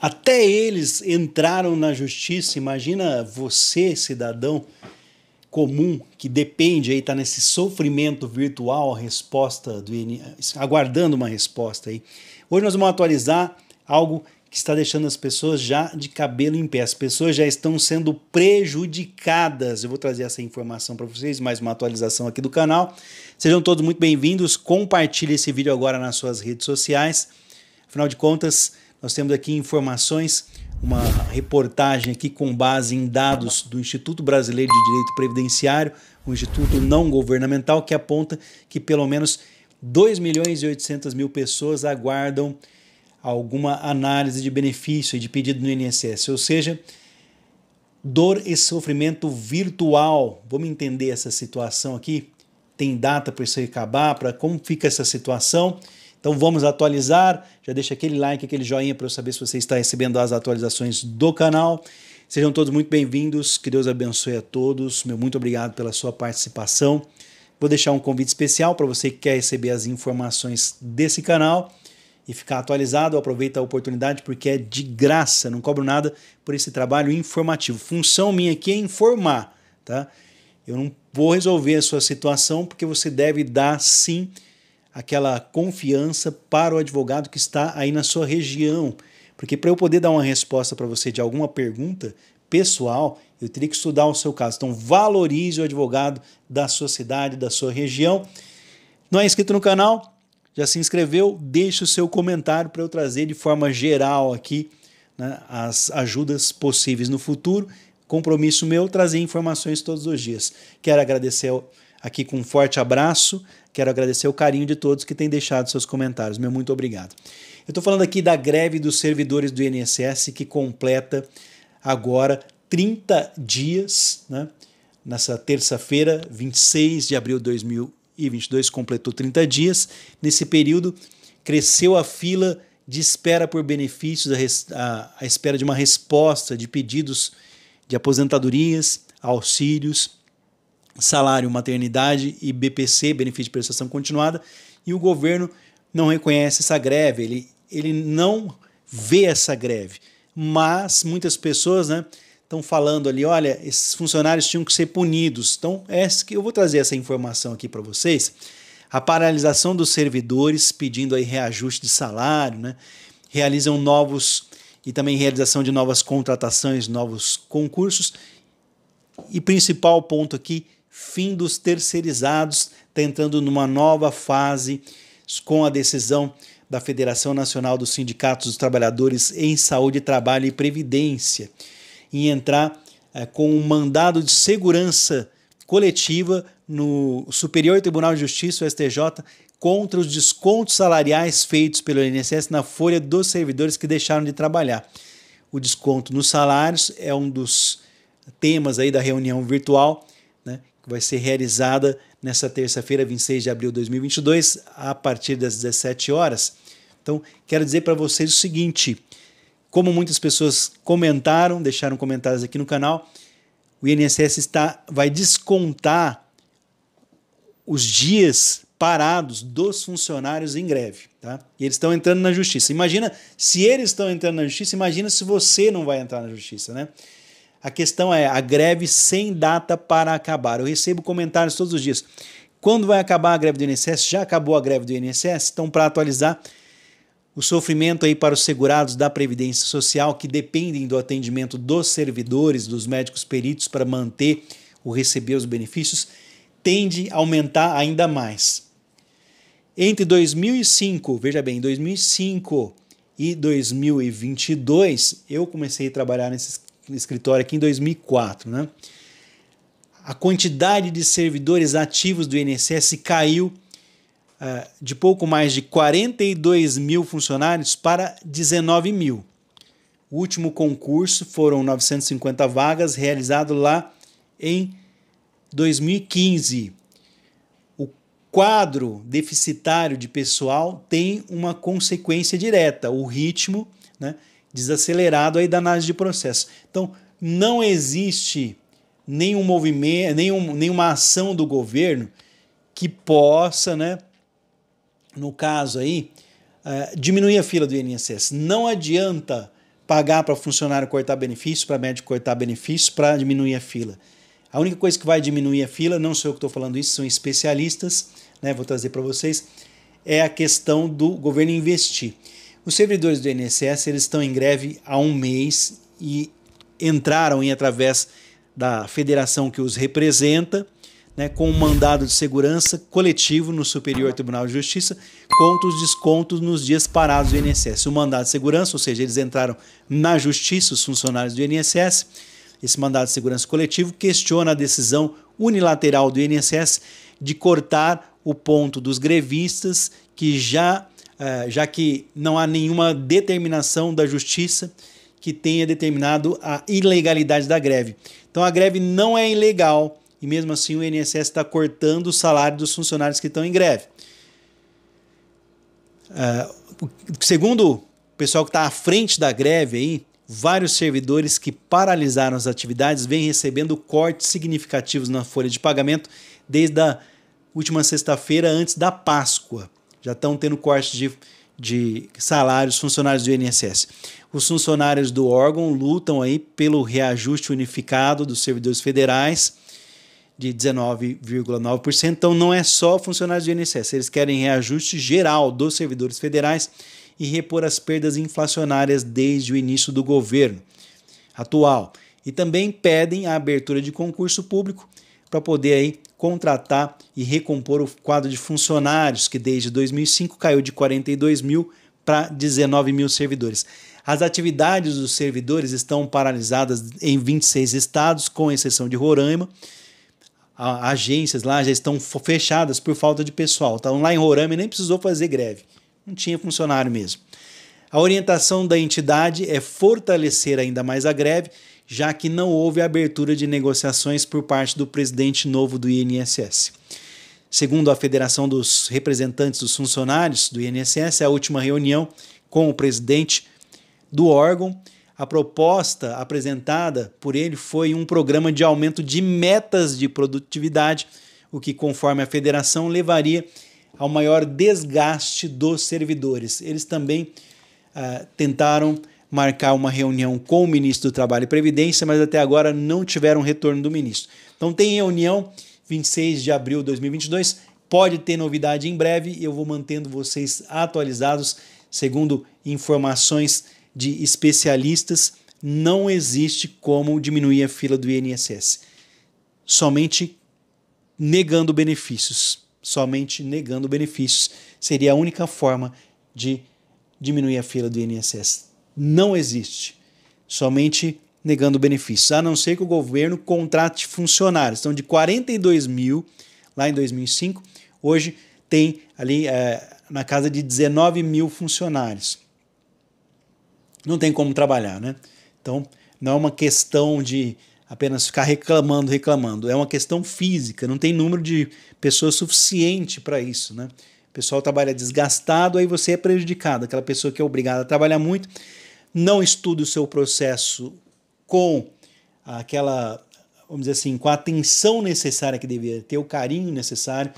Até eles entraram na justiça. Imagina você, cidadão comum, que depende aí, está nesse sofrimento virtual, a resposta do aguardando uma resposta aí. Hoje nós vamos atualizar algo que está deixando as pessoas já de cabelo em pé. As pessoas já estão sendo prejudicadas. Eu vou trazer essa informação para vocês, mais uma atualização aqui do canal. Sejam todos muito bem-vindos. Compartilhe esse vídeo agora nas suas redes sociais. Afinal de contas, nós temos aqui informações, uma reportagem aqui com base em dados do Instituto Brasileiro de Direito Previdenciário, um instituto não governamental que aponta que pelo menos 2 milhões e 800 mil pessoas aguardam alguma análise de benefício e de pedido no INSS, ou seja, dor e sofrimento virtual. Vamos entender essa situação aqui? Tem data para isso acabar? Para como fica essa situação? Então vamos atualizar. Já deixa aquele like, aquele joinha para eu saber se você está recebendo as atualizações do canal. Sejam todos muito bem-vindos. Que Deus abençoe a todos. Meu muito obrigado pela sua participação. Vou deixar um convite especial para você que quer receber as informações desse canal e ficar atualizado. Aproveita a oportunidade porque é de graça, não cobro nada por esse trabalho informativo. Função minha aqui é informar, tá? Eu não vou resolver a sua situação porque você deve dar sim aquela confiança para o advogado que está aí na sua região. Porque para eu poder dar uma resposta para você de alguma pergunta pessoal, eu teria que estudar o seu caso. Então, valorize o advogado da sua cidade, da sua região. Não é inscrito no canal? Já se inscreveu? Deixe o seu comentário para eu trazer de forma geral aqui né, as ajudas possíveis no futuro. Compromisso meu trazer informações todos os dias. Quero agradecer ao aqui com um forte abraço. Quero agradecer o carinho de todos que têm deixado seus comentários. Meu muito obrigado. Eu estou falando aqui da greve dos servidores do INSS que completa agora 30 dias, né? Nessa terça-feira, 26 de abril de 2022, completou 30 dias. Nesse período, cresceu a fila de espera por benefícios, a, a, a espera de uma resposta de pedidos de aposentadorias, auxílios, salário, maternidade e BPC, benefício de prestação continuada, e o governo não reconhece essa greve, ele, ele não vê essa greve. Mas muitas pessoas estão né, falando ali, olha, esses funcionários tinham que ser punidos. Então, é que eu vou trazer essa informação aqui para vocês. A paralisação dos servidores, pedindo aí reajuste de salário, né, realizam novos e também realização de novas contratações, novos concursos. E principal ponto aqui, fim dos terceirizados, está entrando numa nova fase com a decisão da Federação Nacional dos Sindicatos dos Trabalhadores em Saúde, Trabalho e Previdência, em entrar é, com um mandado de segurança coletiva no Superior Tribunal de Justiça, o STJ, contra os descontos salariais feitos pelo INSS na folha dos servidores que deixaram de trabalhar. O desconto nos salários é um dos temas aí da reunião virtual vai ser realizada nessa terça-feira, 26 de abril de 2022, a partir das 17 horas. Então, quero dizer para vocês o seguinte: como muitas pessoas comentaram, deixaram comentários aqui no canal, o INSS está, vai descontar os dias parados dos funcionários em greve, tá? E eles estão entrando na justiça. Imagina se eles estão entrando na justiça, imagina se você não vai entrar na justiça, né? A questão é a greve sem data para acabar. Eu recebo comentários todos os dias. Quando vai acabar a greve do INSS? Já acabou a greve do INSS? Então, para atualizar, o sofrimento aí para os segurados da Previdência Social que dependem do atendimento dos servidores, dos médicos peritos para manter ou receber os benefícios, tende a aumentar ainda mais. Entre 2005, veja bem, 2005 e 2022, eu comecei a trabalhar nesses escritório aqui em 2004, né? A quantidade de servidores ativos do INSS caiu uh, de pouco mais de 42 mil funcionários para 19 mil. O último concurso foram 950 vagas, realizado lá em 2015. O quadro deficitário de pessoal tem uma consequência direta, o ritmo né, desacelerado aí da análise de processo. Então, não existe nenhum movimento, nenhum, nenhuma ação do governo que possa, né, no caso aí, uh, diminuir a fila do INSS. Não adianta pagar para funcionário cortar benefício, para médico cortar benefício, para diminuir a fila. A única coisa que vai diminuir a fila, não sou eu que estou falando isso, são especialistas, né, vou trazer para vocês, é a questão do governo investir. Os servidores do INSS eles estão em greve há um mês e entraram em através da federação que os representa, né, com um mandado de segurança coletivo no Superior Tribunal de Justiça contra os descontos nos dias parados do INSS. O mandado de segurança, ou seja, eles entraram na justiça, os funcionários do INSS. Esse mandado de segurança coletivo questiona a decisão unilateral do INSS de cortar o ponto dos grevistas que já é, já que não há nenhuma determinação da justiça que tenha determinado a ilegalidade da greve. Então a greve não é ilegal e mesmo assim o INSS está cortando o salário dos funcionários que estão em greve. É, segundo o pessoal que está à frente da greve aí, vários servidores que paralisaram as atividades vêm recebendo cortes significativos na folha de pagamento desde a última sexta-feira antes da Páscoa já estão tendo corte de, de salários funcionários do INSS. Os funcionários do órgão lutam aí pelo reajuste unificado dos servidores federais de 19,9%. Então não é só funcionários do INSS, eles querem reajuste geral dos servidores federais e repor as perdas inflacionárias desde o início do governo atual. E também pedem a abertura de concurso público para poder aí contratar e recompor o quadro de funcionários, que desde 2005 caiu de 42 mil para 19 mil servidores. As atividades dos servidores estão paralisadas em 26 estados, com exceção de Roraima. agências lá já estão fechadas por falta de pessoal. Então, lá em Roraima nem precisou fazer greve, não tinha funcionário mesmo. A orientação da entidade é fortalecer ainda mais a greve já que não houve abertura de negociações por parte do presidente novo do INSS. Segundo a Federação dos Representantes dos Funcionários do INSS, é a última reunião com o presidente do órgão, a proposta apresentada por ele foi um programa de aumento de metas de produtividade, o que, conforme a federação, levaria ao maior desgaste dos servidores. Eles também ah, tentaram marcar uma reunião com o ministro do Trabalho e Previdência, mas até agora não tiveram retorno do ministro. Então tem reunião 26 de abril de 2022, pode ter novidade em breve eu vou mantendo vocês atualizados segundo informações de especialistas. Não existe como diminuir a fila do INSS. Somente negando benefícios. Somente negando benefícios seria a única forma de diminuir a fila do INSS não existe. Somente negando benefícios, a não ser que o governo contrate funcionários. Então, de 42 mil lá em 2005, hoje tem ali é, na casa de 19 mil funcionários. Não tem como trabalhar, né? Então, não é uma questão de apenas ficar reclamando, reclamando. É uma questão física, não tem número de pessoas suficiente para isso, né? O pessoal trabalha desgastado, aí você é prejudicado. Aquela pessoa que é obrigada a trabalhar muito não estude o seu processo com aquela, vamos dizer assim, com a atenção necessária que deveria ter, o carinho necessário,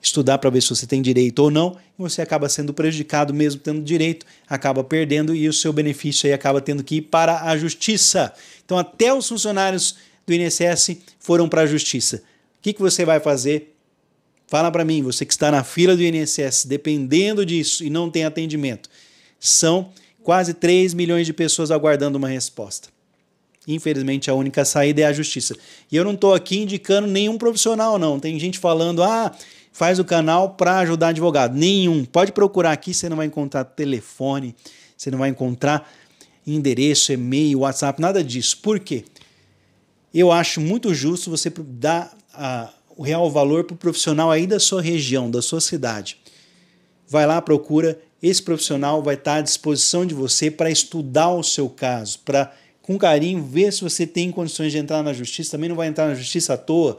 estudar para ver se você tem direito ou não, você acaba sendo prejudicado mesmo tendo direito, acaba perdendo e o seu benefício aí acaba tendo que ir para a justiça. Então até os funcionários do INSS foram para a justiça. O que, que você vai fazer? Fala para mim, você que está na fila do INSS, dependendo disso e não tem atendimento. São Quase 3 milhões de pessoas aguardando uma resposta. Infelizmente, a única saída é a justiça. E eu não estou aqui indicando nenhum profissional, não. Tem gente falando, ah, faz o canal para ajudar advogado. Nenhum. Pode procurar aqui, você não vai encontrar telefone, você não vai encontrar endereço, e-mail, WhatsApp, nada disso. Por quê? Eu acho muito justo você dar a, o real valor para o profissional aí da sua região, da sua cidade. Vai lá, procura, esse profissional vai estar à disposição de você para estudar o seu caso, para com carinho ver se você tem condições de entrar na justiça. Também não vai entrar na justiça à toa.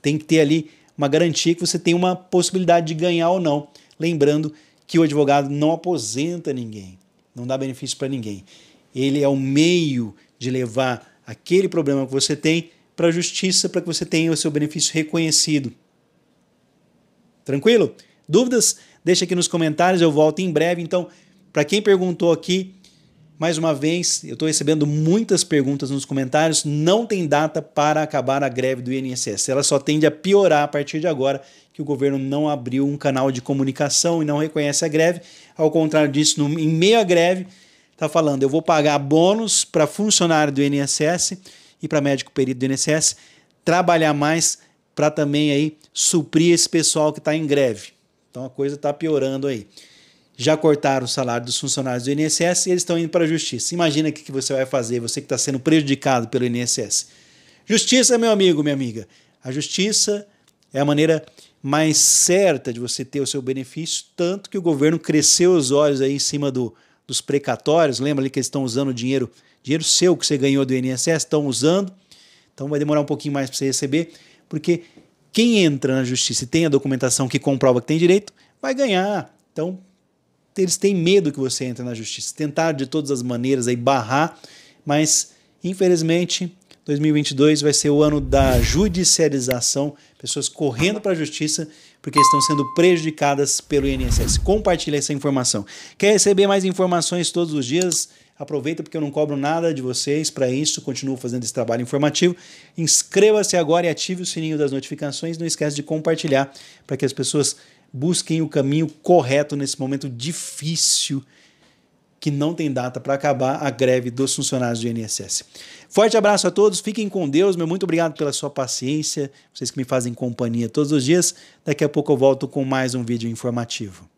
Tem que ter ali uma garantia que você tem uma possibilidade de ganhar ou não. Lembrando que o advogado não aposenta ninguém, não dá benefício para ninguém. Ele é o meio de levar aquele problema que você tem para a justiça para que você tenha o seu benefício reconhecido. Tranquilo? Dúvidas? Deixa aqui nos comentários, eu volto em breve. Então, para quem perguntou aqui, mais uma vez, eu estou recebendo muitas perguntas nos comentários. Não tem data para acabar a greve do INSS. Ela só tende a piorar a partir de agora, que o governo não abriu um canal de comunicação e não reconhece a greve. Ao contrário disso, no, em meio à greve, está falando: eu vou pagar bônus para funcionário do INSS e para médico perito do INSS trabalhar mais para também aí suprir esse pessoal que está em greve. Então a coisa está piorando aí. Já cortaram o salário dos funcionários do INSS e eles estão indo para a justiça. Imagina o que, que você vai fazer, você que está sendo prejudicado pelo INSS. Justiça, meu amigo, minha amiga. A justiça é a maneira mais certa de você ter o seu benefício, tanto que o governo cresceu os olhos aí em cima do, dos precatórios. Lembra ali que eles estão usando dinheiro, dinheiro seu que você ganhou do INSS, estão usando. Então vai demorar um pouquinho mais para você receber, porque quem entra na justiça e tem a documentação que comprova que tem direito, vai ganhar. Então, eles têm medo que você entre na justiça. Tentaram de todas as maneiras aí barrar, mas infelizmente 2022 vai ser o ano da judicialização, pessoas correndo para a justiça porque estão sendo prejudicadas pelo INSS. Compartilhe essa informação. Quer receber mais informações todos os dias? Aproveita porque eu não cobro nada de vocês para isso, continuo fazendo esse trabalho informativo. Inscreva-se agora e ative o sininho das notificações. Não esquece de compartilhar para que as pessoas busquem o caminho correto nesse momento difícil que não tem data para acabar a greve dos funcionários do INSS. Forte abraço a todos, fiquem com Deus, meu muito obrigado pela sua paciência, vocês que me fazem companhia todos os dias. Daqui a pouco eu volto com mais um vídeo informativo.